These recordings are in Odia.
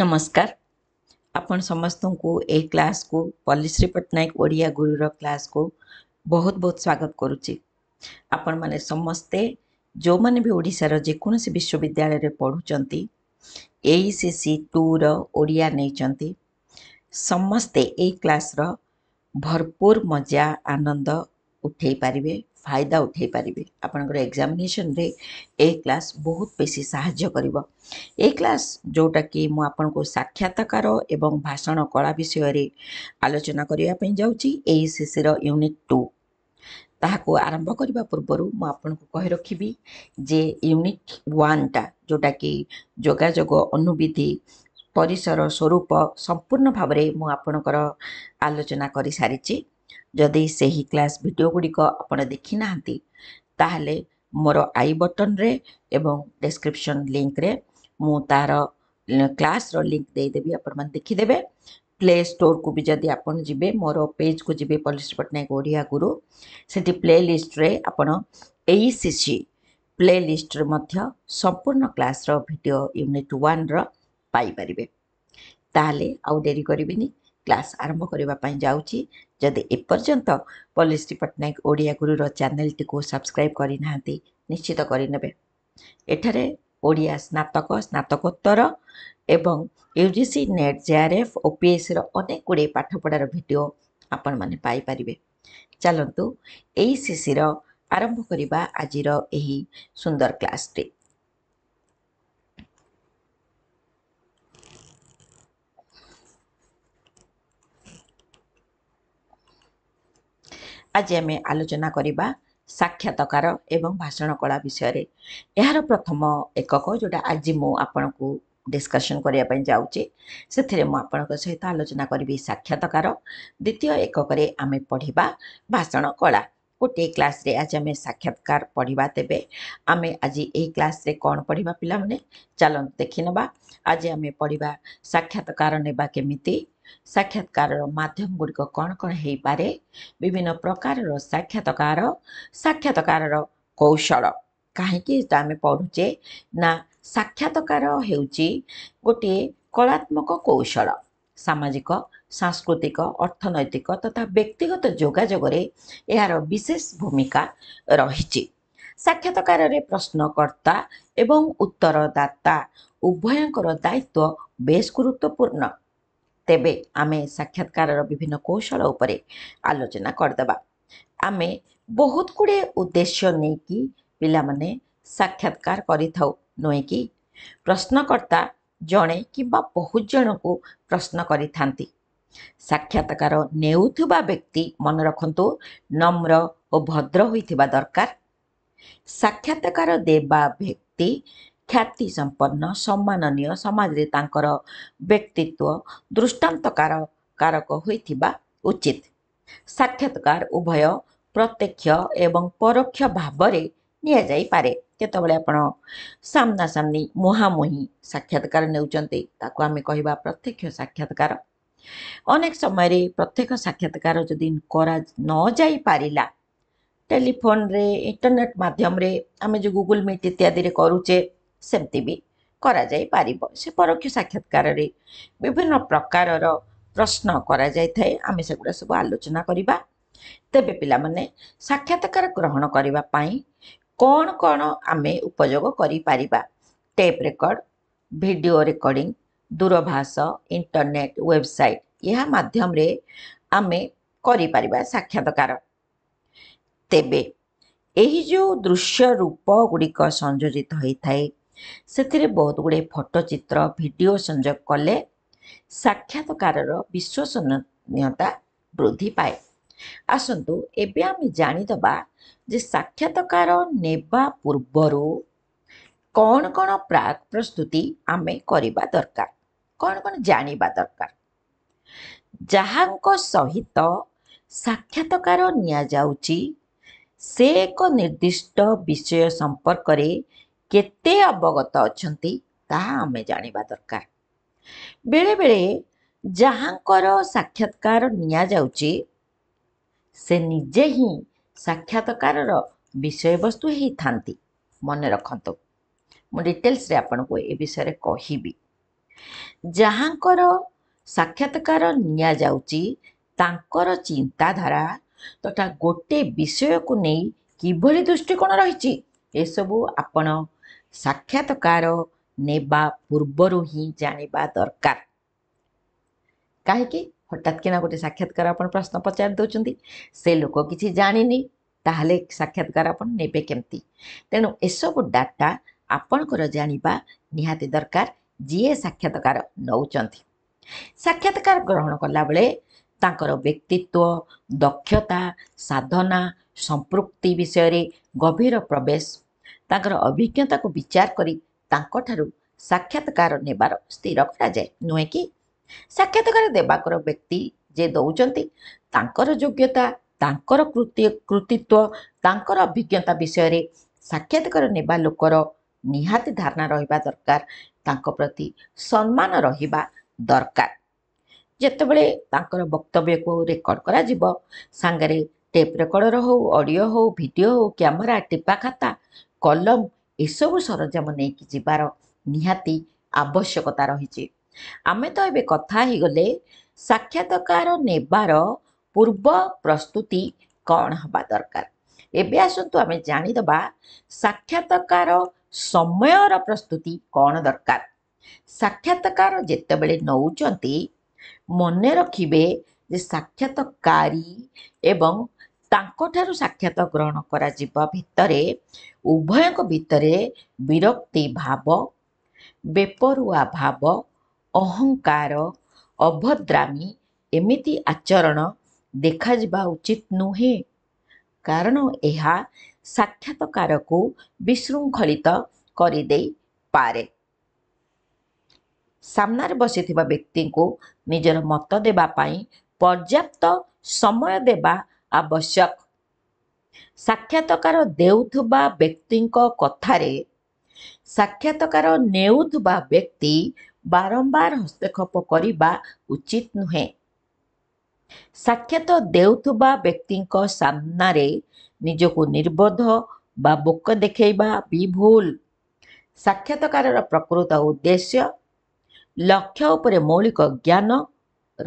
ନମସ୍କାର ଆପଣ ସମସ୍ତଙ୍କୁ ଏହି କ୍ଲାସ୍କୁ ପଲ୍ଲୀଶ୍ରୀ ପଟ୍ଟନାୟକ ଓଡ଼ିଆ ଗୁରୁର କ୍ଲାସ୍କୁ ବହୁତ ବହୁତ ସ୍ୱାଗତ କରୁଛି ଆପଣମାନେ ସମସ୍ତେ ଯେଉଁମାନେ ବି ଓଡ଼ିଶାର ଯେକୌଣସି ବିଶ୍ୱବିଦ୍ୟାଳୟରେ ପଢ଼ୁଛନ୍ତି ଏଇ ସି ସି ଟୁର ଓଡ଼ିଆ ନେଇଛନ୍ତି ସମସ୍ତେ ଏଇ କ୍ଲାସ୍ର ଭରପୁର ମଜା ଆନନ୍ଦ ଉଠାଇ ପାରିବେ ଫାଇଦା ଉଠାଇ ପାରିବେ ଆପଣଙ୍କର ଏକ୍ଜାମିନେସନ୍ରେ ଏ କ୍ଲାସ୍ ବହୁତ ବେଶୀ ସାହାଯ୍ୟ କରିବ ଏ କ୍ଲାସ୍ ଯେଉଁଟାକି ମୁଁ ଆପଣଙ୍କୁ ସାକ୍ଷାତକାର ଏବଂ ଭାଷଣ କଳା ବିଷୟରେ ଆଲୋଚନା କରିବା ପାଇଁ ଯାଉଛି ଏହି ସିସିର ୟୁନିଟ୍ ଟୁ ତାହାକୁ ଆରମ୍ଭ କରିବା ପୂର୍ବରୁ ମୁଁ ଆପଣଙ୍କୁ କହି ରଖିବି ଯେ ୟୁନିଟ୍ ୱାନ୍ଟା ଯେଉଁଟାକି ଯୋଗାଯୋଗ ଅନୁବିଧି ପରିସର ସ୍ୱରୂପ ସମ୍ପୂର୍ଣ୍ଣ ଭାବରେ ମୁଁ ଆପଣଙ୍କର ଆଲୋଚନା କରିସାରିଛି ଯଦି ସେହି କ୍ଲାସ୍ ଭିଡ଼ିଓ ଗୁଡ଼ିକ ଆପଣ ଦେଖିନାହାନ୍ତି ତାହେଲେ ମୋର ଆଇ ବଟନ୍ରେ ଏବଂ ଡେସ୍କ୍ରିପ୍ସନ୍ ଲିଙ୍କରେ ମୁଁ ତା'ର କ୍ଲାସ୍ର ଲିଙ୍କ ଦେଇଦେବି ଆପଣମାନେ ଦେଖିଦେବେ ପ୍ଲେ ଷ୍ଟୋରକୁ ବି ଯଦି ଆପଣ ଯିବେ ମୋର ପେଜ୍କୁ ଯିବେ ପଲିସି ପଟ୍ଟନାୟକ ଓଡ଼ିଆ ଗୁରୁ ସେଠି ପ୍ଲେ ଲିଷ୍ଟରେ ଆପଣ ଏଇ ସି ସି ପ୍ଲେ ଲିଷ୍ଟରେ ମଧ୍ୟ ସମ୍ପୂର୍ଣ୍ଣ କ୍ଲାସ୍ର ଭିଡ଼ିଓ ୟୁନିଟ୍ ୱାନ୍ର ପାଇପାରିବେ ତାହେଲେ ଆଉ ଡେରି କରିବେନି କ୍ଲାସ୍ ଆରମ୍ଭ କରିବା ପାଇଁ ଯାଉଛି ଯଦି ଏପର୍ଯ୍ୟନ୍ତ ପଲ୍ଲିଶ୍ରୀ ପଟ୍ଟନାୟକ ଓଡ଼ିଆ ଗୁରୁର ଚ୍ୟାନେଲ୍ଟିକୁ ସବସ୍କ୍ରାଇବ୍ କରିନାହାନ୍ତି ନିଶ୍ଚିତ କରିନେବେ ଏଠାରେ ଓଡ଼ିଆ ସ୍ନାତକ ସ୍ନାତକୋତ୍ତର ଏବଂ U G C NET J R F ଓ ପି ଏସ୍ସିର ଅନେକ ଗୁଡ଼ିଏ ପାଠପଢ଼ାର ଭିଡ଼ିଓ ଆପଣମାନେ ପାଇପାରିବେ ଚାଲନ୍ତୁ ଏଇ ସିସିର ଆରମ୍ଭ କରିବା ଆଜିର ଏହି ସୁନ୍ଦର କ୍ଲାସ୍ଟି ଆଜି ଆମେ ଆଲୋଚନା କରିବା ସାକ୍ଷାତକାର ଏବଂ ଭାଷଣ କଳା ବିଷୟରେ ଏହାର ପ୍ରଥମ ଏକକ ଯେଉଁଟା ଆଜି ମୁଁ ଆପଣଙ୍କୁ ଡିସ୍କସନ୍ କରିବା ପାଇଁ ଯାଉଛି ସେଥିରେ ମୁଁ ଆପଣଙ୍କ ସହିତ ଆଲୋଚନା କରିବି ସାକ୍ଷାତକାର ଦ୍ୱିତୀୟ ଏକକରେ ଆମେ ପଢ଼ିବା ଭାଷଣ କଳା ଗୋଟିଏ କ୍ଲାସ୍ରେ ଆଜି ଆମେ ସାକ୍ଷାତକାର ପଢ଼ିବା ତେବେ ଆମେ ଆଜି ଏହି କ୍ଲାସ୍ରେ କ'ଣ ପଢ଼ିବା ପିଲାମାନେ ଚାଲନ୍ତୁ ଦେଖିନେବା ଆଜି ଆମେ ପଢ଼ିବା ସାକ୍ଷାତକାର ନେବା କେମିତି ସାକ୍ଷାତକାରର ମାଧ୍ୟମ ଗୁଡ଼ିକ କ'ଣ କ'ଣ ହେଇପାରେ ବିଭିନ୍ନ ପ୍ରକାରର ସାକ୍ଷାତକାର ସାକ୍ଷାତକାରର କୌଶଳ କାହିଁକି ଏଇଟା ଆମେ ପଢ଼ୁଛେ ନା ସାକ୍ଷାତକାର ହେଉଛି ଗୋଟିଏ କଳାତ୍ମକ କୌଶଳ ସାମାଜିକ ସାଂସ୍କୃତିକ ଅର୍ଥନୈତିକ ତଥା ବ୍ୟକ୍ତିଗତ ଯୋଗାଯୋଗରେ ଏହାର ବିଶେଷ ଭୂମିକା ରହିଛି ସାକ୍ଷାତକାରରେ ପ୍ରଶ୍ନକର୍ତ୍ତା ଏବଂ ଉତ୍ତରଦାତା ଉଭୟଙ୍କର ଦାୟିତ୍ୱ ବେଶ୍ ଗୁରୁତ୍ୱପୂର୍ଣ୍ଣ ତେବେ ଆମେ ସାକ୍ଷାତକାରର ବିଭିନ୍ନ କୌଶଳ ଉପରେ ଆଲୋଚନା କରିଦେବା ଆମେ ବହୁତ ଗୁଡ଼ିଏ ଉଦ୍ଦେଶ୍ୟ ନେଇକି ପିଲାମାନେ ସାକ୍ଷାତକାର କରିଥାଉ ନୁହେଁ କି ପ୍ରଶ୍ନକର୍ତ୍ତା ଜଣେ କିମ୍ବା ବହୁତ ଜଣଙ୍କୁ ପ୍ରଶ୍ନ କରିଥାନ୍ତି ସାକ୍ଷାତକାର ନେଉଥିବା ବ୍ୟକ୍ତି ମନେ ରଖନ୍ତୁ ନମ୍ର ଓ ଭଦ୍ର ହୋଇଥିବା ଦରକାର ସାକ୍ଷାତକାର ଦେବା ବ୍ୟକ୍ତି ଖ୍ୟାତି ସମ୍ପନ୍ନ ସମ୍ମାନନୀୟ ସମାଜରେ ତାଙ୍କର ବ୍ୟକ୍ତିତ୍ୱ ଦୃଷ୍ଟାନ୍ତକାର କାରକ ହୋଇଥିବା ଉଚିତ ସାକ୍ଷାତକାର ଉଭୟ ପ୍ରତ୍ୟକ୍ଷ ଏବଂ ପରୋକ୍ଷ ଭାବରେ ନିଆଯାଇପାରେ ଯେତେବେଳେ ଆପଣ ସାମ୍ନାସାମ୍ନି ମୁହାଁମୁହିଁ ସାକ୍ଷାତକାର ନେଉଛନ୍ତି ତାକୁ ଆମେ କହିବା ପ୍ରତ୍ୟକ୍ଷ ସାକ୍ଷାତକାର ଅନେକ ସମୟରେ ପ୍ରତ୍ୟେକ ସାକ୍ଷାତକାର ଯଦି କରା ନ ଯାଇପାରିଲା ଟେଲିଫୋନ୍ରେ ଇଣ୍ଟରନେଟ୍ ମାଧ୍ୟମରେ ଆମେ ଯେଉଁ ଗୁଗୁଲ୍ ମିଟ୍ ଇତ୍ୟାଦିରେ କରୁଛେ ସେମିତି ବି କରାଯାଇପାରିବ ସେ ପରୋକ୍ଷ ସାକ୍ଷାତକାରରେ ବିଭିନ୍ନ ପ୍ରକାରର ପ୍ରଶ୍ନ କରାଯାଇଥାଏ ଆମେ ସେଗୁଡ଼ା ସବୁ ଆଲୋଚନା କରିବା ତେବେ ପିଲାମାନେ ସାକ୍ଷାତକାର ଗ୍ରହଣ କରିବା ପାଇଁ କ'ଣ କ'ଣ ଆମେ ଉପଯୋଗ କରିପାରିବା ଟେପ୍ ରେକର୍ଡ଼ ଭିଡ଼ିଓ ରେକର୍ଡ଼ିଂ ଦୂରଭାଷ ଇଣ୍ଟରନେଟ୍ ୱେବସାଇଟ୍ ଏହା ମାଧ୍ୟମରେ ଆମେ କରିପାରିବା ସାକ୍ଷାତକାର ତେବେ ଏହି ଯେଉଁ ଦୃଶ୍ୟ ରୂପ ଗୁଡ଼ିକ ସଂଯୋଜିତ ହୋଇଥାଏ ସେଥିରେ ବହୁତ ଗୁଡ଼ିଏ ଫଟୋଚିତ୍ର ଭିଡ଼ିଓ ସଂଯୋଗ କଲେ ସାକ୍ଷାତକାରର ବିଶ୍ୱସନୀୟତା ବୃଦ୍ଧି ପାଏ ଆସନ୍ତୁ ଏବେ ଆମେ ଜାଣିଦେବା ଯେ ସାକ୍ଷାତକାର ନେବା ପୂର୍ବରୁ କ'ଣ କ'ଣ ପ୍ରାକ୍ ପ୍ରସ୍ତୁତି ଆମେ କରିବା ଦରକାର କ'ଣ କ'ଣ ଜାଣିବା ଦରକାର ଯାହାଙ୍କ ସହିତ ସାକ୍ଷାତକାର ନିଆଯାଉଛି ସେ ଏକ ନିର୍ଦ୍ଦିଷ୍ଟ ବିଷୟ ସମ୍ପର୍କରେ କେତେ ଅବଗତ ଅଛନ୍ତି ତାହା ଆମେ ଜାଣିବା ଦରକାର ବେଳେବେଳେ ଯାହାଙ୍କର ସାକ୍ଷାତକାର ନିଆଯାଉଛି ସେ ନିଜେ ହିଁ ସାକ୍ଷାତକାରର ବିଷୟବସ୍ତୁ ହେଇଥାନ୍ତି ମନେ ରଖନ୍ତୁ ମୁଁ ଡିଟେଲ୍ସରେ ଆପଣଙ୍କୁ ଏ ବିଷୟରେ କହିବି ଯାହାଙ୍କର ସାକ୍ଷାତକାର ନିଆଯାଉଛି ତାଙ୍କର ଚିନ୍ତାଧାରା ତଥା ଗୋଟିଏ ବିଷୟକୁ ନେଇ କିଭଳି ଦୃଷ୍ଟିକୋଣ ରହିଛି ଏସବୁ ଆପଣ ସାକ୍ଷାତକାର ନେବା ପୂର୍ବରୁ ହିଁ ଜାଣିବା ଦରକାର କାହିଁକି হঠাৎ কিନା ଗୋଟେ ସାକ୍ଷାତକାର ଆପଣ ପ୍ରଶ୍ନ ପଚାରି ଦେଉଛନ୍ତି ସେ ଲୋକ କିଛି ଜାଣିନି ତାହେଲେ ସାକ୍ଷାତକାର ଆପଣ ନେବେ କେମିତି ତେଣୁ ଏସବୁ ଡାଟା ଆପଣଙ୍କର ଜାଣିବା ନିହାତି ଦରକାର ଯିଏ ସାକ୍ଷାତକାର ନେଉଛନ୍ତି ସାକ୍ଷାତକାର ଗ୍ରହଣ କଲାବେଳେ ତାଙ୍କର ବ୍ୟକ୍ତିତ୍ୱ ଦକ୍ଷତା ସାଧନା ସମ୍ପୃକ୍ତି ବିଷୟରେ ଗଭୀର ପ୍ରବେଶ ତାଙ୍କର ଅଭିଜ୍ଞତାକୁ ବିଚାର କରି ତାଙ୍କଠାରୁ ସାକ୍ଷାତକାର ନେବାର ସ୍ଥିର କରାଯାଏ ନୁହେଁ କି ସାକ୍ଷାତକାର ଦେବାକର ବ୍ୟକ୍ତି ଯିଏ ଦେଉଛନ୍ତି ତାଙ୍କର ଯୋଗ୍ୟତା ତାଙ୍କର କୃତି କୃତିତ୍ୱ ତାଙ୍କର ଅଭିଜ୍ଞତା ବିଷୟରେ ସାକ୍ଷାତକାର ନେବା ଲୋକର ନିହାତି ଧାରଣା ରହିବା ଦରକାର ତାଙ୍କ ପ୍ରତି ସମ୍ମାନ ରହିବା ଦରକାର ଯେତେବେଳେ ତାଙ୍କର ବକ୍ତବ୍ୟକୁ ରେକର୍ଡ଼ କରାଯିବ ସାଙ୍ଗରେ ଟେପ୍ ରେକର୍ଡ଼ର ହେଉ ଅଡ଼ିଓ ହେଉ ଭିଡ଼ିଓ ହେଉ କ୍ୟାମେରା ଟିପା ଖାତା କଲମ ଏସବୁ ସରଞ୍ଜାମ ନେଇକି ଯିବାର ନିହାତି ଆବଶ୍ୟକତା ରହିଛି ଆମେ ତ ଏବେ କଥା ହେଇଗଲେ ସାକ୍ଷାତକାର ନେବାର ପୂର୍ବ ପ୍ରସ୍ତୁତି କ'ଣ ହେବା ଦରକାର ଏବେ ଆସନ୍ତୁ ଆମେ ଜାଣିଦେବା ସାକ୍ଷାତକାର ସମୟର ପ୍ରସ୍ତୁତି କ'ଣ ଦରକାର ସାକ୍ଷାତକାର ଯେତେବେଳେ ନେଉଛନ୍ତି ମନେ ରଖିବେ ଯେ ସାକ୍ଷାତକାରୀ ଏବଂ ତାଙ୍କଠାରୁ ସାକ୍ଷାତ ଗ୍ରହଣ କରାଯିବା ଭିତରେ ଉଭୟଙ୍କ ଭିତରେ ବିରକ୍ତି ଭାବ ବେପରୁଆ ଭାବ ଅହଙ୍କାର ଅଭଦ୍ରାମୀ ଏମିତି ଆଚରଣ ଦେଖାଯିବା ଉଚିତ ନୁହେଁ କାରଣ ଏହା ସାକ୍ଷାତକାରକୁ ବିଶୃଙ୍ଖଳିତ କରିଦେଇପାରେ ସାମ୍ନାରେ ବସିଥିବା ବ୍ୟକ୍ତିଙ୍କୁ ନିଜର ମତ ଦେବା ପାଇଁ ପର୍ଯ୍ୟାପ୍ତ ସମୟ ଦେବା ଆବଶ୍ୟକ ସାକ୍ଷାତକାର ଦେଉଥିବା ବ୍ୟକ୍ତିଙ୍କ କଥାରେ ସାକ୍ଷାତକାର ନେଉଥିବା ବ୍ୟକ୍ତି ବାରମ୍ବାର ହସ୍ତକ୍ଷେପ କରିବା ଉଚିତ ନୁହେଁ ସାକ୍ଷାତ ଦେଉଥିବା ବ୍ୟକ୍ତିଙ୍କ ସାମ୍ନାରେ ନିଜକୁ ନିର୍ବୋଧ ବା ବୋକ ଦେଖେଇବା ବି ଭୁଲ ସାକ୍ଷାତକାରର ପ୍ରକୃତ ଉଦ୍ଦେଶ୍ୟ ଲକ୍ଷ୍ୟ ଉପରେ ମୌଳିକ ଜ୍ଞାନ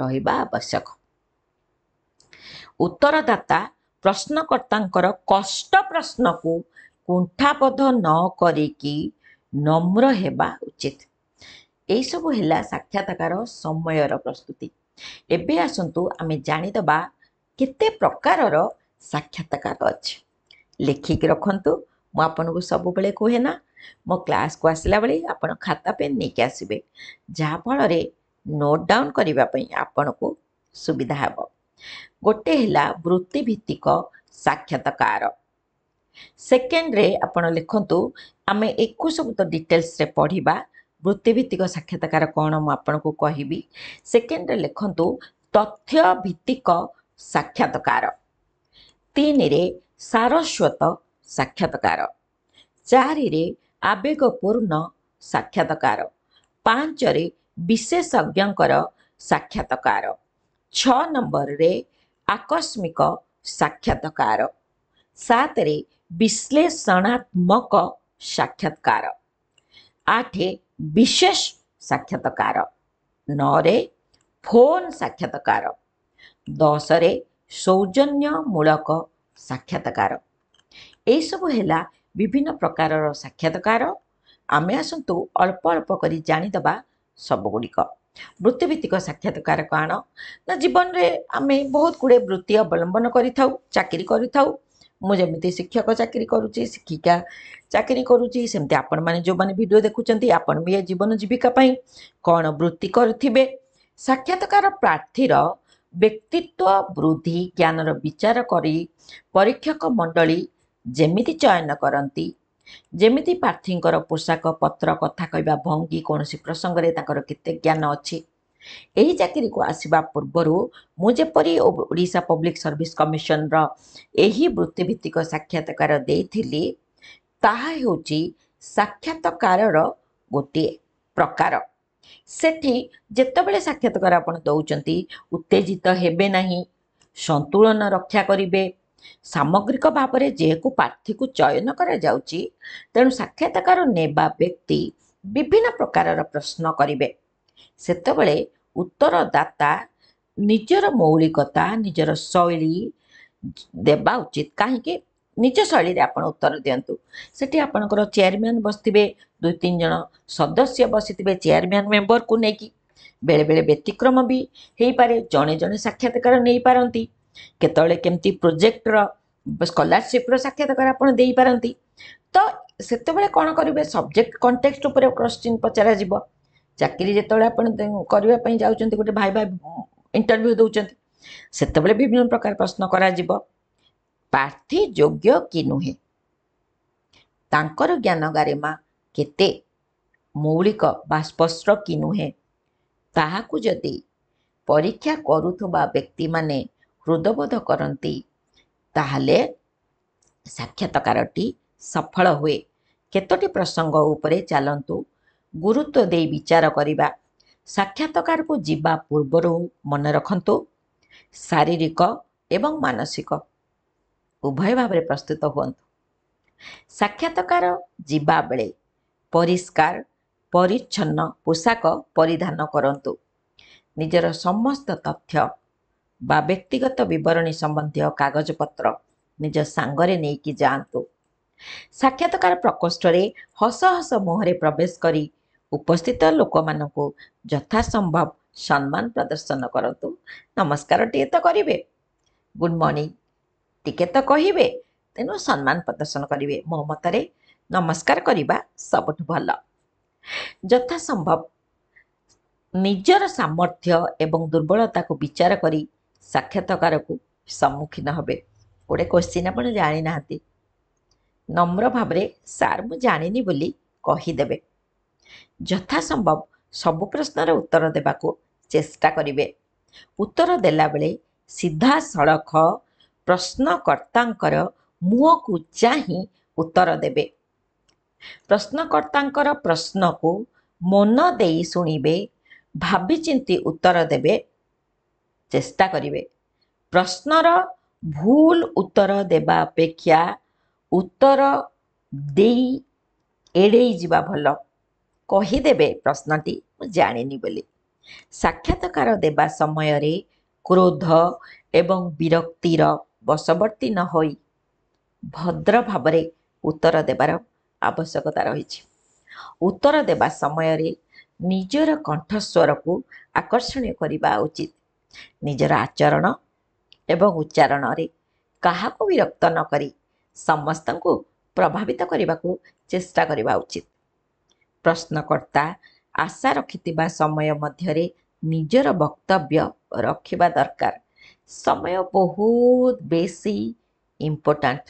ରହିବା ଆବଶ୍ୟକ ଉତ୍ତରଦାତା ପ୍ରଶ୍ନକର୍ତ୍ତାଙ୍କର କଷ୍ଟ ପ୍ରଶ୍ନକୁ କୁଣ୍ଠାବୋଧ ନ କରିକି ନମ୍ର ହେବା ଉଚିତ ଏହିସବୁ ହେଲା ସାକ୍ଷାତକାର ସମୟର ପ୍ରସ୍ତୁତି ଏବେ ଆସନ୍ତୁ ଆମେ ଜାଣିଦେବା କେତେ ପ୍ରକାରର ସାକ୍ଷାତକାର ଅଛି ଲେଖିକି ରଖନ୍ତୁ ମୁଁ ଆପଣଙ୍କୁ ସବୁବେଳେ କୁହେ ନା ମୋ କ୍ଲାସ୍କୁ ଆସିଲା ବେଳେ ଆପଣ ଖାତା ପେନ୍ ନେଇକି ଆସିବେ ଯାହାଫଳରେ ନୋଟ୍ ଡାଉନ୍ କରିବା ପାଇଁ ଆପଣଙ୍କୁ ସୁବିଧା ହେବ ଗୋଟେ ହେଲା ବୃତ୍ତି ଭିତ୍ତିକ ସାକ୍ଷାତକାର ସେକେଣ୍ଡରେ ଆପଣ ଲେଖନ୍ତୁ ଆମେ ଏକୁ ସବୁ ତ ଡିଟେଲ୍ସରେ ପଢ଼ିବା ବୃତ୍ତିଭିତ୍ତିକ ସାକ୍ଷାତକାର କ'ଣ ମୁଁ ଆପଣଙ୍କୁ କହିବି ସେକେଣ୍ଡରେ ଲେଖନ୍ତୁ ତଥ୍ୟ ଭିତ୍ତିକ ସାକ୍ଷାତକାର ତିନିରେ ସାରସ୍ୱତ ସାକ୍ଷାତକାର ଚାରିରେ ଆବେଗପୂର୍ଣ୍ଣ ସାକ୍ଷାତକାର ପାଞ୍ଚରେ ବିଶେଷଜ୍ଞଙ୍କର ସାକ୍ଷାତକାର ଛଅ ନମ୍ବରରେ ଆକସ୍ମିକ ସାକ୍ଷାତକାର ସାତରେ ବିଶ୍ଳେଷଣାତ୍ମକ ସାକ୍ଷାତକାର ଆଠେ ବିଶେଷ ସାକ୍ଷାତକାର ନଅରେ ଫୋନ୍ ସାକ୍ଷାତକାର ଦଶରେ ସୌଜନ୍ୟମୂଳକ ସାକ୍ଷାତକାର ଏସବୁ ହେଲା ବିଭିନ୍ନ ପ୍ରକାରର ସାକ୍ଷାତକାର ଆମେ ଆସନ୍ତୁ ଅଳ୍ପ ଅଳ୍ପ କରି ଜାଣିଦେବା ସବୁଗୁଡ଼ିକ ବୃତ୍ତିଭିତ୍ତିକ ସାକ୍ଷାତକାର କ'ଣ ନା ଜୀବନରେ ଆମେ ବହୁତ ଗୁଡ଼ିଏ ବୃତ୍ତି ଅବଲମ୍ବନ କରିଥାଉ ଚାକିରି କରିଥାଉ ମୁଁ ଯେମିତି ଶିକ୍ଷକ ଚାକିରି କରୁଛି ଶିକ୍ଷିକା ଚାକିରି କରୁଛି ସେମିତି ଆପଣମାନେ ଯେଉଁମାନେ ଭିଡ଼ିଓ ଦେଖୁଛନ୍ତି ଆପଣ ବି ଏ ଜୀବନ ଜୀବିକା ପାଇଁ କ'ଣ ବୃତ୍ତି କରୁଥିବେ ସାକ୍ଷାତକାର ପ୍ରାର୍ଥୀର ବ୍ୟକ୍ତିତ୍ୱ ବୃଦ୍ଧି ଜ୍ଞାନର ବିଚାର କରି ପରୀକ୍ଷକ ମଣ୍ଡଳୀ ଯେମିତି ଚୟନ କରନ୍ତି ଯେମିତି ପ୍ରାର୍ଥୀଙ୍କର ପୋଷାକ ପତ୍ର କଥା କହିବା ଭଙ୍ଗୀ କୌଣସି ପ୍ରସଙ୍ଗରେ ତାଙ୍କର କେତେ ଜ୍ଞାନ ଅଛି ଏହି ଚାକିରିକୁ ଆସିବା ପୂର୍ବରୁ ମୁଁ ଯେପରି ଓଡ଼ିଶା ପବ୍ଲିକ୍ ସର୍ଭିସ୍ କମିଶନର ଏହି ବୃତ୍ତି ଭିତ୍ତିକ ସାକ୍ଷାତକାର ଦେଇଥିଲି ତାହା ହେଉଛି ସାକ୍ଷାତକାରର ଗୋଟିଏ ପ୍ରକାର ସେଠି ଯେତେବେଳେ ସାକ୍ଷାତକାର ଆପଣ ଦେଉଛନ୍ତି ଉତ୍ତେଜିତ ହେବେ ନାହିଁ ସନ୍ତୁଳନ ରକ୍ଷା କରିବେ ସାମଗ୍ରିକ ଭାବରେ ଯେହେତୁ ପ୍ରାର୍ଥୀକୁ ଚୟନ କରାଯାଉଛି ତେଣୁ ସାକ୍ଷାତକାର ନେବା ବ୍ୟକ୍ତି ବିଭିନ୍ନ ପ୍ରକାରର ପ୍ରଶ୍ନ କରିବେ ସେତେବେଳେ ଉତ୍ତରଦାତା ନିଜର ମୌଳିକତା ନିଜର ଶୈଳୀ ଦେବା ଉଚିତ କାହିଁକି ନିଜ ଶୈଳୀରେ ଆପଣ ଉତ୍ତର ଦିଅନ୍ତୁ ସେଠି ଆପଣଙ୍କର ଚେୟାରମ୍ୟାନ୍ ବସିଥିବେ ଦୁଇ ତିନି ଜଣ ସଦସ୍ୟ ବସିଥିବେ ଚେୟାରମ୍ୟାନ୍ ମେମ୍ବରକୁ ନେଇକି ବେଳେବେଳେ ବ୍ୟତିକ୍ରମ ବି ହେଇପାରେ ଜଣେ ଜଣେ ସାକ୍ଷାତକାର ନେଇପାରନ୍ତି କେତେବେଳେ କେମିତି ପ୍ରୋଜେକ୍ଟର ସ୍କଲାରସିପ୍ର ସାକ୍ଷାତକାର ଆପଣ ଦେଇପାରନ୍ତି ତ ସେତେବେଳେ କ'ଣ କରିବେ ସବଜେକ୍ଟ କଣ୍ଟେକ୍ସଟ ଉପରେ କ୍ୱେଶ୍ଚିନ୍ ପଚରାଯିବ चाकरी जो आप जाऊँ गोटे भाई भाई इंटरव्यू दूसरी से विभिन्न प्रकार प्रश्न करार्थी योग्य कि नुहे ज्ञान गारिमा के मौलिक स्पष्ट कि नुहे तादी परीक्षा करुवा व्यक्ति मैंने हृदबोध करती साक्षात्कार सफल हुए कतोटी प्रसंग उपरे चलतु ଗୁରୁତ୍ୱ ଦେଇ ବିଚାର କରିବା ସାକ୍ଷାତକାରକୁ ଯିବା ପୂର୍ବରୁ ମନେ ରଖନ୍ତୁ ଶାରୀରିକ ଏବଂ ମାନସିକ ଉଭୟ ଭାବରେ ପ୍ରସ୍ତୁତ ହୁଅନ୍ତୁ ସାକ୍ଷାତକାର ଯିବାବେଳେ ପରିଷ୍କାର ପରିଚ୍ଛନ୍ନ ପୋଷାକ ପରିଧାନ କରନ୍ତୁ ନିଜର ସମସ୍ତ ତଥ୍ୟ ବା ବ୍ୟକ୍ତିଗତ ବିବରଣୀ ସମ୍ବନ୍ଧୀୟ କାଗଜପତ୍ର ନିଜ ସାଙ୍ଗରେ ନେଇକି ଯାଆନ୍ତୁ ସାକ୍ଷାତକାର ପ୍ରକୋଷ୍ଠରେ ହସ ହସ ମୁହଁରେ ପ୍ରବେଶ କରି ଉପସ୍ଥିତ ଲୋକମାନଙ୍କୁ ଯଥାସମ୍ଭବ ସମ୍ମାନ ପ୍ରଦର୍ଶନ କରନ୍ତୁ ନମସ୍କାର ଟିକେ ତ କରିବେ ଗୁଡ଼୍ ମର୍ଣ୍ଣିଂ ଟିକେ ତ କହିବେ ତେଣୁ ସମ୍ମାନ ପ୍ରଦର୍ଶନ କରିବେ ମୋ ମତରେ ନମସ୍କାର କରିବା ସବୁଠୁ ଭଲ ଯଥାସମ୍ଭବ ନିଜର ସାମର୍ଥ୍ୟ ଏବଂ ଦୁର୍ବଳତାକୁ ବିଚାର କରି ସାକ୍ଷାତକାରକୁ ସମ୍ମୁଖୀନ ହେବେ ଗୋଟେ କୋଶ୍ଚିନ୍ ଆପଣ ଜାଣିନାହାନ୍ତି ନମ୍ର ଭାବରେ ସାର୍ ମୁଁ ଜାଣିନି ବୋଲି କହିଦେବେ ଯଥା ସମ୍ଭବ ସବୁ ପ୍ରଶ୍ନର ଉତ୍ତର ଦେବାକୁ ଚେଷ୍ଟା କରିବେ ଉତ୍ତର ଦେଲାବେଳେ ସିଧାସଳଖ ପ୍ରଶ୍ନକର୍ତ୍ତାଙ୍କର ମୁହଁକୁ ଚାହିଁ ଉତ୍ତର ଦେବେ ପ୍ରଶ୍ନକର୍ତ୍ତାଙ୍କର ପ୍ରଶ୍ନକୁ ମନ ଦେଇ ଶୁଣିବେ ଭାବିଚିନ୍ତି ଉତ୍ତର ଦେବେ ଚେଷ୍ଟା କରିବେ ପ୍ରଶ୍ନର ଭୁଲ ଉତ୍ତର ଦେବା ଅପେକ୍ଷା ଉତ୍ତର ଦେଇ ଏଡ଼େଇ ଯିବା ଭଲ କହିଦେବେ ପ୍ରଶ୍ନଟି ମୁଁ ଜାଣିନି ବୋଲି ସାକ୍ଷାତକାର ଦେବା ସମୟରେ କ୍ରୋଧ ଏବଂ ବିରକ୍ତିର ବଶବର୍ତ୍ତୀ ନ ହୋଇ ଭଦ୍ର ଭାବରେ ଉତ୍ତର ଦେବାର ଆବଶ୍ୟକତା ରହିଛି ଉତ୍ତର ଦେବା ସମୟରେ ନିଜର କଣ୍ଠସ୍ୱରକୁ ଆକର୍ଷଣୀୟ କରିବା ଉଚିତ ନିଜର ଆଚରଣ ଏବଂ ଉଚ୍ଚାରଣରେ କାହାକୁ ବିରକ୍ତ ନକରି ସମସ୍ତଙ୍କୁ ପ୍ରଭାବିତ କରିବାକୁ ଚେଷ୍ଟା କରିବା ଉଚିତ ପ୍ରଶ୍ନକର୍ତ୍ତା ଆଶା ରଖିଥିବା ସମୟ ମଧ୍ୟରେ ନିଜର ବକ୍ତବ୍ୟ ରଖିବା ଦରକାର ସମୟ ବହୁତ ବେଶୀ ଇମ୍ପୋର୍ଟାଣ୍ଟ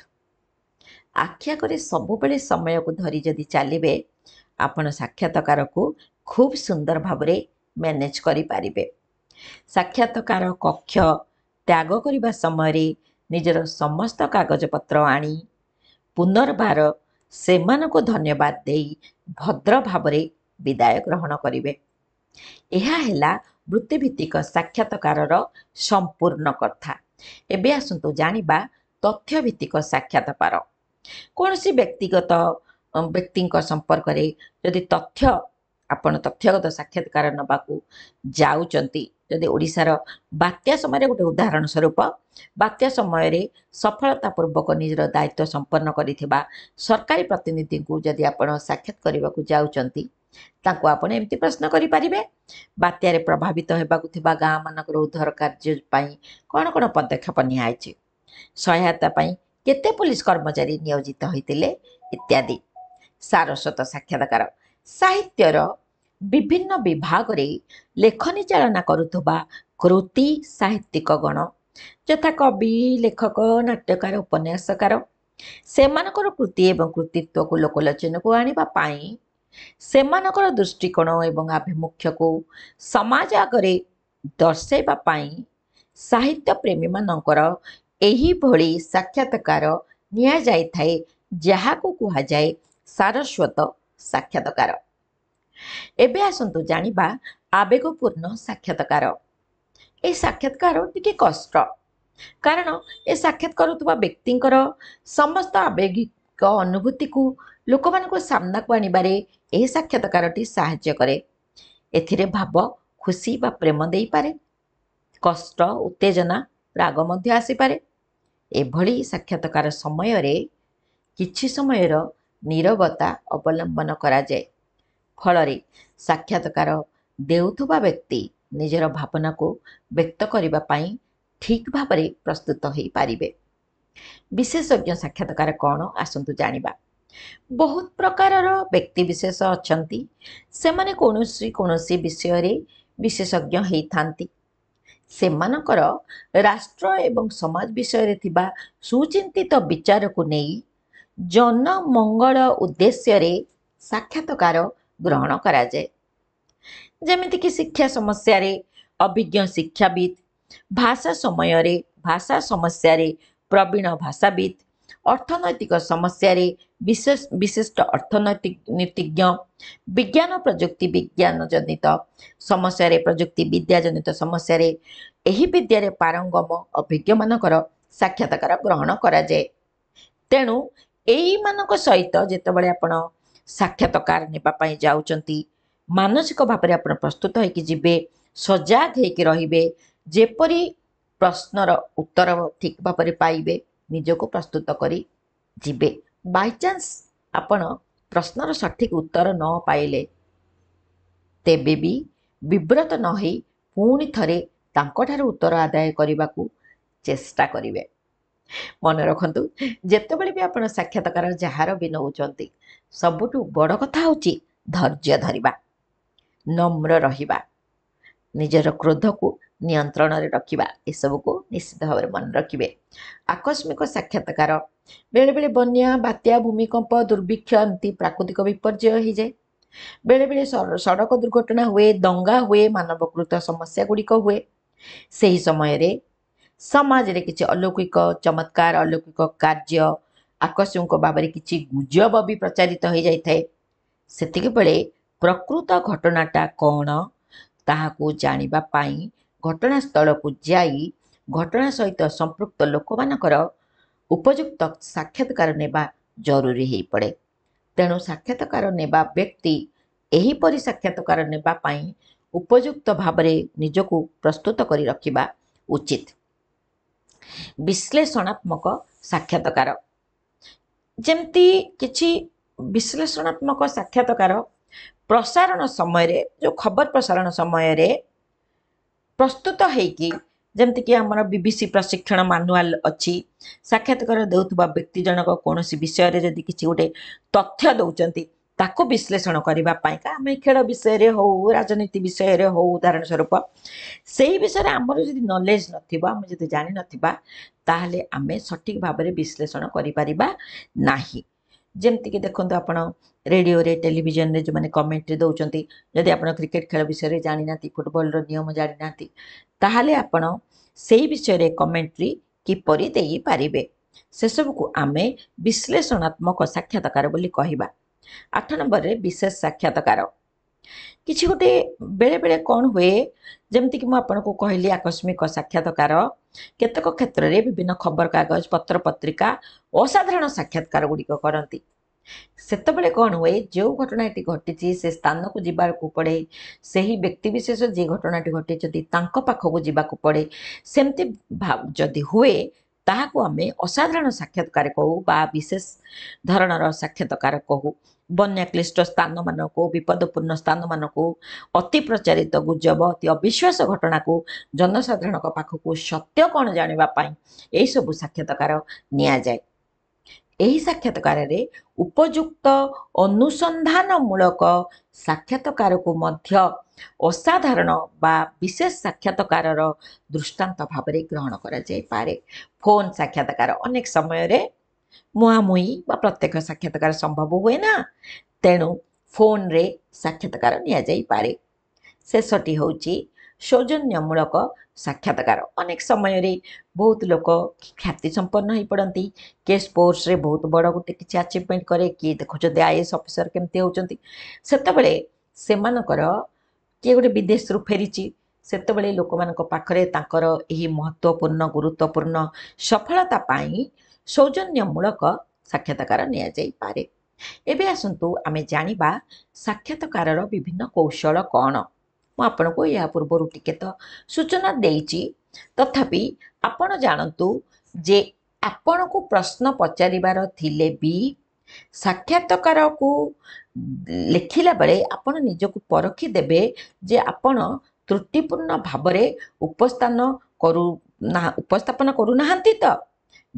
ଆଖ୍ୟା କରି ସବୁବେଳେ ସମୟକୁ ଧରି ଯଦି ଚାଲିବେ ଆପଣ ସାକ୍ଷାତକାରକୁ ଖୁବ୍ ସୁନ୍ଦର ଭାବରେ ମ୍ୟାନେଜ୍ କରିପାରିବେ ସାକ୍ଷାତକାର କକ୍ଷ ତ୍ୟାଗ କରିବା ସମୟରେ ନିଜର ସମସ୍ତ କାଗଜପତ୍ର ଆଣି ପୁନର୍ବାର ସେମାନଙ୍କୁ ଧନ୍ୟବାଦ ଦେଇ ଭଦ୍ର ଭାବରେ ବିଦାୟ ଗ୍ରହଣ କରିବେ ଏହା ହେଲା ବୃତ୍ତିଭିତ୍ତିକ ସାକ୍ଷାତକାରର ସମ୍ପୂର୍ଣ୍ଣ କଥା ଏବେ ଆସନ୍ତୁ ଜାଣିବା ତଥ୍ୟ ଭିତ୍ତିକ ସାକ୍ଷାତକାର କୌଣସି ବ୍ୟକ୍ତିଗତ ବ୍ୟକ୍ତିଙ୍କ ସମ୍ପର୍କରେ ଯଦି ତଥ୍ୟ ଆପଣ ତଥ୍ୟଗତ ସାକ୍ଷାତକାର ନେବାକୁ ଯାଉଛନ୍ତି ଯଦି ଓଡ଼ିଶାର ବାତ୍ୟା ସମୟରେ ଗୋଟେ ଉଦାହରଣ ସ୍ୱରୂପ ବାତ୍ୟା ସମୟରେ ସଫଳତା ପୂର୍ବକ ନିଜର ଦାୟିତ୍ୱ ସମ୍ପନ୍ନ କରିଥିବା ସରକାରୀ ପ୍ରତିନିଧିଙ୍କୁ ଯଦି ଆପଣ ସାକ୍ଷାତ କରିବାକୁ ଯାଉଛନ୍ତି ତାଙ୍କୁ ଆପଣ ଏମିତି ପ୍ରଶ୍ନ କରିପାରିବେ ବାତ୍ୟାରେ ପ୍ରଭାବିତ ହେବାକୁ ଥିବା ଗାଁମାନଙ୍କର ଉଦ୍ଧାର କାର୍ଯ୍ୟ ପାଇଁ କ'ଣ କ'ଣ ପଦକ୍ଷେପ ନିଆହେଇଛି ସହାୟତା ପାଇଁ କେତେ ପୋଲିସ କର୍ମଚାରୀ ନିୟୋଜିତ ହୋଇଥିଲେ ଇତ୍ୟାଦି ସାରସ୍ୱତ ସାକ୍ଷାତକାର ସାହିତ୍ୟର ବିଭିନ୍ନ ବିଭାଗରେ ଲେଖନୀ ଚାଳନା କରୁଥିବା କୃତି ସାହିତ୍ୟିକ ଗଣ ଯଥା କବି ଲେଖକ ନାଟ୍ୟକାର ଉପନ୍ୟାସକାର ସେମାନଙ୍କର କୃତି ଏବଂ କୃତିତ୍ୱକୁ ଲୋକଲୋଚନକୁ ଆଣିବା ପାଇଁ ସେମାନଙ୍କର ଦୃଷ୍ଟିକୋଣ ଏବଂ ଆଭିମୁଖ୍ୟକୁ ସମାଜ ଆଗରେ ଦର୍ଶାଇବା ପାଇଁ ସାହିତ୍ୟପ୍ରେମୀମାନଙ୍କର ଏହିଭଳି ସାକ୍ଷାତକାର ନିଆଯାଇଥାଏ ଯାହାକୁ କୁହାଯାଏ ସାରସ୍ୱତ ସାକ୍ଷାତକାର ଏବେ ଆସନ୍ତୁ ଜାଣିବା ଆବେଗପୂର୍ଣ୍ଣ ସାକ୍ଷାତକାର ଏହି ସାକ୍ଷାତକାର ଟିକେ କଷ୍ଟ କାରଣ ଏ ସାକ୍ଷାତ କରୁଥିବା ବ୍ୟକ୍ତିଙ୍କର ସମସ୍ତ ଆବେଗିକ ଅନୁଭୂତିକୁ ଲୋକମାନଙ୍କୁ ସାମ୍ନାକୁ ଆଣିବାରେ ଏହି ସାକ୍ଷାତକାରଟି ସାହାଯ୍ୟ କରେ ଏଥିରେ ଭାବ ଖୁସି ବା ପ୍ରେମ ଦେଇପାରେ କଷ୍ଟ ଉତ୍ତେଜନା ରାଗ ମଧ୍ୟ ଆସିପାରେ ଏଭଳି ସାକ୍ଷାତକାର ସମୟରେ କିଛି ସମୟର ନିରବତା ଅବଲମ୍ବନ କରାଯାଏ ଫଳରେ ସାକ୍ଷାତକାର ଦେଉଥିବା ବ୍ୟକ୍ତି ନିଜର ଭାବନାକୁ ବ୍ୟକ୍ତ କରିବା ପାଇଁ ଠିକ୍ ଭାବରେ ପ୍ରସ୍ତୁତ ହୋଇପାରିବେ ବିଶେଷଜ୍ଞ ସାକ୍ଷାତକାର କ'ଣ ଆସନ୍ତୁ ଜାଣିବା ବହୁତ ପ୍ରକାରର ବ୍ୟକ୍ତିବିଶେଷ ଅଛନ୍ତି ସେମାନେ କୌଣସି କୌଣସି ବିଷୟରେ ବିଶେଷଜ୍ଞ ହୋଇଥାନ୍ତି ସେମାନଙ୍କର ରାଷ୍ଟ୍ର ଏବଂ ସମାଜ ବିଷୟରେ ଥିବା ସୁଚିନ୍ତିତ ବିଚାରକୁ ନେଇ ଜନମଙ୍ଗଳ ଉଦ୍ଦେଶ୍ୟରେ ସାକ୍ଷାତକାର ଗ୍ରହଣ କରାଯାଏ ଯେମିତିକି ଶିକ୍ଷା ସମସ୍ୟାରେ ଅଭିଜ୍ଞ ଶିକ୍ଷାବିତ୍ ଭାଷା ସମୟରେ ଭାଷା ସମସ୍ୟାରେ ପ୍ରବୀଣ ଭାଷାବିତ୍ ଅର୍ଥନୈତିକ ସମସ୍ୟାରେ ବିଶେଷ ବିଶିଷ୍ଟ ଅର୍ଥନୈତିକ ନୀତିଜ୍ଞ ବିଜ୍ଞାନ ପ୍ରଯୁକ୍ତି ବିଜ୍ଞାନ ଜନିତ ସମସ୍ୟାରେ ପ୍ରଯୁକ୍ତି ବିଦ୍ୟା ଜନିତ ସମସ୍ୟାରେ ଏହି ବିଦ୍ୟାରେ ପାରଙ୍ଗମ ଅଭିଜ୍ଞମାନଙ୍କର ସାକ୍ଷାତକାର ଗ୍ରହଣ କରାଯାଏ ତେଣୁ ଏଇମାନଙ୍କ ସହିତ ଯେତେବେଳେ ଆପଣ ସାକ୍ଷାତକାର ନେବା ପାଇଁ ଯାଉଛନ୍ତି ମାନସିକ ଭାବରେ ଆପଣ ପ୍ରସ୍ତୁତ ହୋଇକି ଯିବେ ସଜାଗ ହେଇକି ରହିବେ ଯେପରି ପ୍ରଶ୍ନର ଉତ୍ତର ଠିକ୍ ଭାବରେ ପାଇବେ ନିଜକୁ ପ୍ରସ୍ତୁତ କରି ଯିବେ ବାଇଚାନ୍ସ ଆପଣ ପ୍ରଶ୍ନର ସଠିକ୍ ଉତ୍ତର ନ ପାଇଲେ ତେବେ ବି ବିବ୍ରତ ନ ହୋଇ ପୁଣି ଥରେ ତାଙ୍କଠାରୁ ଉତ୍ତର ଆଦାୟ କରିବାକୁ ଚେଷ୍ଟା କରିବେ ମନେ ରଖନ୍ତୁ ଯେତେବେଳେ ବି ଆପଣ ସାକ୍ଷାତକାର ଯାହାର ବି ନେଉଛନ୍ତି ସବୁଠୁ ବଡ଼ କଥା ହେଉଛି ଧୈର୍ଯ୍ୟ ଧରିବା ନମ୍ର ରହିବା ନିଜର କ୍ରୋଧକୁ ନିୟନ୍ତ୍ରଣରେ ରଖିବା ଏସବୁକୁ ନିଶ୍ଚିତ ଭାବରେ ମନେ ରଖିବେ ଆକସ୍ମିକ ସାକ୍ଷାତକାର ବେଳେବେଳେ ବନ୍ୟା ବାତ୍ୟା ଭୂମିକମ୍ପ ଦୁର୍ଭିକ୍ଷ ଏମିତି ପ୍ରାକୃତିକ ବିପର୍ଯ୍ୟୟ ହେଇଯାଏ ବେଳେବେଳେ ସଡ଼କ ଦୁର୍ଘଟଣା ହୁଏ ଦଙ୍ଗା ହୁଏ ମାନବକୃତ ସମସ୍ୟା ଗୁଡ଼ିକ ହୁଏ ସେହି ସମୟରେ ସମାଜରେ କିଛି ଅଲୌକିକ ଚମତ୍କାର ଅଲୌକିକ କାର୍ଯ୍ୟ ଆକସ୍ମିକ ଭାବରେ କିଛି ଗୁଜବ ବି ପ୍ରଚାରିତ ହୋଇଯାଇଥାଏ ସେତିକିବେଳେ ପ୍ରକୃତ ଘଟଣାଟା କ'ଣ ତାହାକୁ ଜାଣିବା ପାଇଁ ଘଟଣାସ୍ଥଳକୁ ଯାଇ ଘଟଣା ସହିତ ସମ୍ପୃକ୍ତ ଲୋକମାନଙ୍କର ଉପଯୁକ୍ତ ସାକ୍ଷାତକାର ନେବା ଜରୁରୀ ହୋଇପଡ଼େ ତେଣୁ ସାକ୍ଷାତକାର ନେବା ବ୍ୟକ୍ତି ଏହିପରି ସାକ୍ଷାତକାର ନେବା ପାଇଁ ଉପଯୁକ୍ତ ଭାବରେ ନିଜକୁ ପ୍ରସ୍ତୁତ କରି ରଖିବା ଉଚିତ୍ ବିଶ୍ଳେଷଣାତ୍ମକ ସାକ୍ଷାତକାର ଯେମିତି କିଛି ବିଶ୍ଳେଷଣାତ୍ମକ ସାକ୍ଷାତକାର ପ୍ରସାରଣ ସମୟରେ ଯେଉଁ ଖବର ପ୍ରସାରଣ ସମୟରେ ପ୍ରସ୍ତୁତ ହେଇକି ଯେମିତିକି ଆମର ବି ବି ସି ପ୍ରଶିକ୍ଷଣ ମାନୁଆଲ ଅଛି ସାକ୍ଷାତକାର ଦେଉଥିବା ବ୍ୟକ୍ତି ଜଣକ କୌଣସି ବିଷୟରେ ଯଦି କିଛି ଗୋଟେ ତଥ୍ୟ ଦେଉଛନ୍ତି ତାକୁ ବିଶ୍ଳେଷଣ କରିବା ପାଇଁକା ଆମେ ଖେଳ ବିଷୟରେ ହେଉ ରାଜନୀତି ବିଷୟରେ ହେଉ ଉଦାହରଣ ସ୍ୱରୂପ ସେଇ ବିଷୟରେ ଆମର ଯଦି ନଲେଜ୍ ନଥିବ ଆମେ ଯଦି ଜାଣିନଥିବା ତାହେଲେ ଆମେ ସଠିକ୍ ଭାବରେ ବିଶ୍ଳେଷଣ କରିପାରିବା ନାହିଁ ଯେମିତିକି ଦେଖନ୍ତୁ ଆପଣ ରେଡ଼ିଓରେ ଟେଲିଭିଜନରେ ଯେଉଁମାନେ କମେଣ୍ଟରେ ଦେଉଛନ୍ତି ଯଦି ଆପଣ କ୍ରିକେଟ୍ ଖେଳ ବିଷୟରେ ଜାଣିନାହାନ୍ତି ଫୁଟବଲର ନିୟମ ଜାଣିନାହାନ୍ତି ତାହେଲେ ଆପଣ ସେଇ ବିଷୟରେ କମେଣ୍ଟ୍ରି କିପରି ଦେଇପାରିବେ ସେସବୁକୁ ଆମେ ବିଶ୍ଳେଷଣାତ୍ମକ ସାକ୍ଷାତକାର ବୋଲି କହିବା ଆଠ ନମ୍ବରରେ ବିଶେଷ ସାକ୍ଷାତକାର କିଛି ଗୋଟେ ବେଳେବେଳେ କ'ଣ ହୁଏ ଯେମିତିକି ମୁଁ ଆପଣଙ୍କୁ କହିଲି ଆକସ୍ମିକ ସାକ୍ଷାତକାର କେତେକ କ୍ଷେତ୍ରରେ ବିଭିନ୍ନ ଖବରକାଗଜ ପତ୍ରପତ୍ରିକା ଅସାଧାରଣ ସାକ୍ଷାତକାର ଗୁଡ଼ିକ କରନ୍ତି ସେତେବେଳେ କ'ଣ ହୁଏ ଯେଉଁ ଘଟଣା ଏଠି ଘଟିଛି ସେ ସ୍ଥାନକୁ ଯିବାକୁ ପଡ଼େ ସେହି ବ୍ୟକ୍ତିବିଶେଷ ଯିଏ ଘଟଣାଟି ଘଟିଛନ୍ତି ତାଙ୍କ ପାଖକୁ ଯିବାକୁ ପଡ଼େ ସେମିତି ଯଦି ହୁଏ ତାହାକୁ ଆମେ ଅସାଧାରଣ ସାକ୍ଷାତକାର କହୁ ବା ବିଶେଷ ଧରଣର ସାକ୍ଷାତକାର କହୁ ବନ୍ୟାକ୍ଲିଷ୍ଟ ସ୍ଥାନମାନଙ୍କୁ ବିପଦପୂର୍ଣ୍ଣ ସ୍ଥାନମାନଙ୍କୁ ଅତି ପ୍ରଚାରିତ ଗୁଜବ ଅତି ଅବିଶ୍ୱାସ ଘଟଣାକୁ ଜନସାଧାରଣଙ୍କ ପାଖକୁ ସତ୍ୟ କ'ଣ ଜାଣିବା ପାଇଁ ଏହିସବୁ ସାକ୍ଷାତକାର ନିଆଯାଏ ଏହି ସାକ୍ଷାତକାରରେ ଉପଯୁକ୍ତ ଅନୁସନ୍ଧାନମୂଳକ ସାକ୍ଷାତକାରକୁ ମଧ୍ୟ ଅସାଧାରଣ ବା ବିଶେଷ ସାକ୍ଷାତକାରର ଦୃଷ୍ଟାନ୍ତ ଭାବରେ ଗ୍ରହଣ କରାଯାଇପାରେ ଫୋନ୍ ସାକ୍ଷାତକାର ଅନେକ ସମୟରେ ମୁହାଁମୁହିଁ ବା ପ୍ରତ୍ୟକ୍ଷ ସାକ୍ଷାତକାର ସମ୍ଭବ ହୁଏ ନା ତେଣୁ ଫୋନ୍ରେ ସାକ୍ଷାତକାର ନିଆଯାଇପାରେ ଶେଷଟି ହେଉଛି ସୌଜନ୍ୟମୂଳକ ସାକ୍ଷାତକାର ଅନେକ ସମୟରେ ବହୁତ ଲୋକ ଖ୍ୟାତି ସମ୍ପନ୍ନ ହୋଇପଡ଼ନ୍ତି କିଏ ସ୍ପୋର୍ଟସରେ ବହୁତ ବଡ଼ ଗୋଟେ କିଛି ଆଚିଭମେଣ୍ଟ କରେ କିଏ ଦେଖୁଛନ୍ତି ଆଇଏଏସ୍ ଅଫିସର କେମିତି ହେଉଛନ୍ତି ସେତେବେଳେ ସେମାନଙ୍କର କିଏ ଗୋଟେ ବିଦେଶରୁ ଫେରିଛି ସେତେବେଳେ ଲୋକମାନଙ୍କ ପାଖରେ ତାଙ୍କର ଏହି ମହତ୍ଵପୂର୍ଣ୍ଣ ଗୁରୁତ୍ୱପୂର୍ଣ୍ଣ ସଫଳତା ପାଇଁ ସୌଜନ୍ୟମୂଳକ ସାକ୍ଷାତକାର ନିଆଯାଇପାରେ ଏବେ ଆସନ୍ତୁ ଆମେ ଜାଣିବା ସାକ୍ଷାତକାରର ବିଭିନ୍ନ କୌଶଳ କ'ଣ ମୁଁ ଆପଣଙ୍କୁ ଏହା ପୂର୍ବରୁ ଟିକେ ତ ସୂଚନା ଦେଇଛି ତଥାପି ଆପଣ ଜାଣନ୍ତୁ ଯେ ଆପଣଙ୍କୁ ପ୍ରଶ୍ନ ପଚାରିବାର ଥିଲେ ବି ସାକ୍ଷାତକାରକୁ ଲେଖିଲା ବେଳେ ଆପଣ ନିଜକୁ ପରଖି ଦେବେ ଯେ ଆପଣ ତ୍ରୁଟିପୂର୍ଣ୍ଣ ଭାବରେ ଉପସ୍ଥାନ କରୁ ନା ଉପସ୍ଥାପନ କରୁନାହାନ୍ତି ତ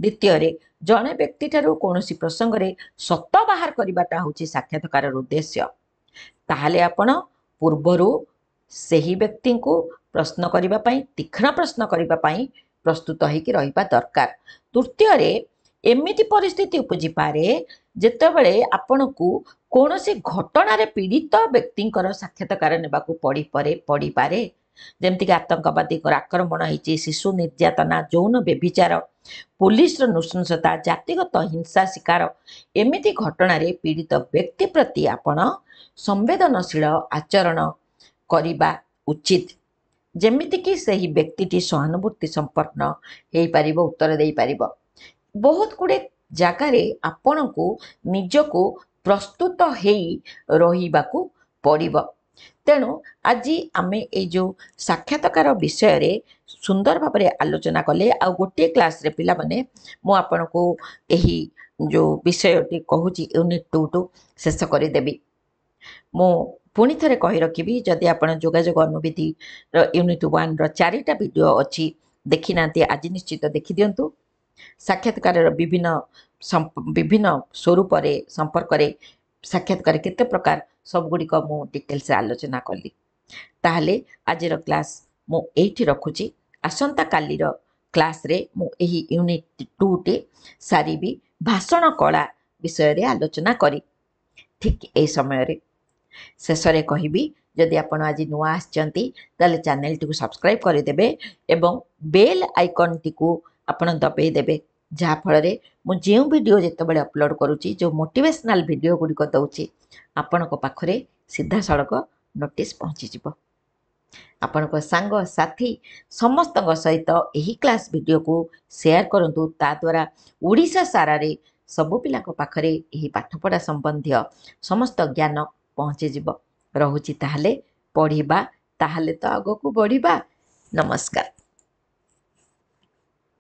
ଦ୍ୱିତୀୟରେ ଜଣେ ବ୍ୟକ୍ତିଠାରୁ କୌଣସି ପ୍ରସଙ୍ଗରେ ସତ ବାହାର କରିବାଟା ହେଉଛି ସାକ୍ଷାତକାରର ଉଦ୍ଦେଶ୍ୟ ତାହେଲେ ଆପଣ ପୂର୍ବରୁ ସେହି ବ୍ୟକ୍ତିଙ୍କୁ ପ୍ରଶ୍ନ କରିବା ପାଇଁ ତୀକ୍ଷ୍ଣ ପ୍ରଶ୍ନ କରିବା ପାଇଁ ପ୍ରସ୍ତୁତ ହୋଇକି ରହିବା ଦରକାର ତୃତୀୟରେ ଏମିତି ପରିସ୍ଥିତି ଉପୁଜିପାରେ ଯେତେବେଳେ ଆପଣଙ୍କୁ କୌଣସି ଘଟଣାରେ ପୀଡ଼ିତ ବ୍ୟକ୍ତିଙ୍କର ସାକ୍ଷାତକାର ନେବାକୁ ପଡ଼ିପାରେ ପଡ଼ିପାରେ ଯେମିତିକି ଆତଙ୍କବାଦୀଙ୍କର ଆକ୍ରମଣ ହେଇଛି ଶିଶୁ ନିର୍ଯାତନା ଯୌନ ବ୍ୟବିଚାର ପୋଲିସର ନୃଶଂସତା ଜାତିଗତ ହିଂସା ଶିକାର ଏମିତି ଘଟଣାରେ ପୀଡ଼ିତ ବ୍ୟକ୍ତି ପ୍ରତି ଆପଣ ସମ୍ବେଦନଶୀଳ ଆଚରଣ କରିବା ଉଚିତ ଯେମିତିକି ସେହି ବ୍ୟକ୍ତିଟି ସହାନୁଭୂତି ସମ୍ପନ୍ନ ହେଇପାରିବ ଉତ୍ତର ଦେଇପାରିବ ବହୁତ ଗୁଡ଼ିଏ ଜାଗାରେ ଆପଣଙ୍କୁ ନିଜକୁ ପ୍ରସ୍ତୁତ ହେଇ ରହିବାକୁ ପଡ଼ିବ ତେଣୁ ଆଜି ଆମେ ଏଇ ଯେଉଁ ସାକ୍ଷାତକାର ବିଷୟରେ ସୁନ୍ଦର ଭାବରେ ଆଲୋଚନା କଲେ ଆଉ ଗୋଟିଏ କ୍ଲାସ୍ରେ ପିଲାମାନେ ମୁଁ ଆପଣଙ୍କୁ ଏହି ଯେଉଁ ବିଷୟଟି କହୁଛି ୟୁନିଟ୍ ଟୁ ଟୁ ଶେଷ କରିଦେବି ମୁଁ ପୁଣି ଥରେ କହି ରଖିବି ଯଦି ଆପଣ ଯୋଗାଯୋଗ ଅନୁଭୂତିର ୟୁନିଟ୍ ୱାନ୍ର ଚାରିଟା ଭିଡ଼ିଓ ଅଛି ଦେଖିନାହାନ୍ତି ଆଜି ନିଶ୍ଚିତ ଦେଖିଦିଅନ୍ତୁ ସାକ୍ଷାତକାରର ବିଭିନ୍ନ ବିଭିନ୍ନ ସ୍ୱରୂପରେ ସମ୍ପର୍କରେ ସାକ୍ଷାତକାର କେତେ ପ୍ରକାର ସବୁଗୁଡ଼ିକ ମୁଁ ଡିଟେଲ୍ସରେ ଆଲୋଚନା କଲି ତାହେଲେ ଆଜିର କ୍ଲାସ୍ ମୁଁ ଏଇଠି ରଖୁଛି ଆସନ୍ତାକାଲିର କ୍ଲାସ୍ରେ ମୁଁ ଏହି ୟୁନିଟ୍ ଟୁଟି ସାରିବି ଭାଷଣ କଳା ବିଷୟରେ ଆଲୋଚନା କରି ଠିକ୍ ଏହି ସମୟରେ ଶେଷରେ କହିବି ଯଦି ଆପଣ ଆଜି ନୂଆ ଆସିଛନ୍ତି ତାହେଲେ ଚ୍ୟାନେଲଟିକୁ ସବସ୍କ୍ରାଇବ୍ କରିଦେବେ ଏବଂ ବେଲ୍ ଆଇକନ୍ଟିକୁ ଆପଣ ଦେବେ ଯାହାଫଳରେ ମୁଁ ଯେଉଁ ଭିଡ଼ିଓ ଯେତେବେଳେ ଅପଲୋଡ଼୍ କରୁଛି ଯେଉଁ ମୋଟିଭେସନାଲ୍ ଭିଡ଼ିଓ ଗୁଡ଼ିକ ଦେଉଛି ଆପଣଙ୍କ ପାଖରେ ସିଧାସଳଖ ନୋଟିସ୍ ପହଞ୍ଚିଯିବ ଆପଣଙ୍କ ସାଙ୍ଗସାଥି ସମସ୍ତଙ୍କ ସହିତ ଏହି କ୍ଲାସ୍ ଭିଡ଼ିଓକୁ ସେୟାର କରନ୍ତୁ ତା ତାଦ୍ଵାରା ଓଡ଼ିଶା ସାରାରେ ସବୁ ପିଲାଙ୍କ ପାଖରେ ଏହି ପାଠପଢ଼ା ସମ୍ବନ୍ଧୀୟ ସମସ୍ତ ଜ୍ଞାନ ପହଞ୍ଚିଯିବ ରହୁଛି ତାହେଲେ ପଢ଼ିବା ତାହେଲେ ତ ଆଗକୁ ବଢ଼ିବା ନମସ୍କାର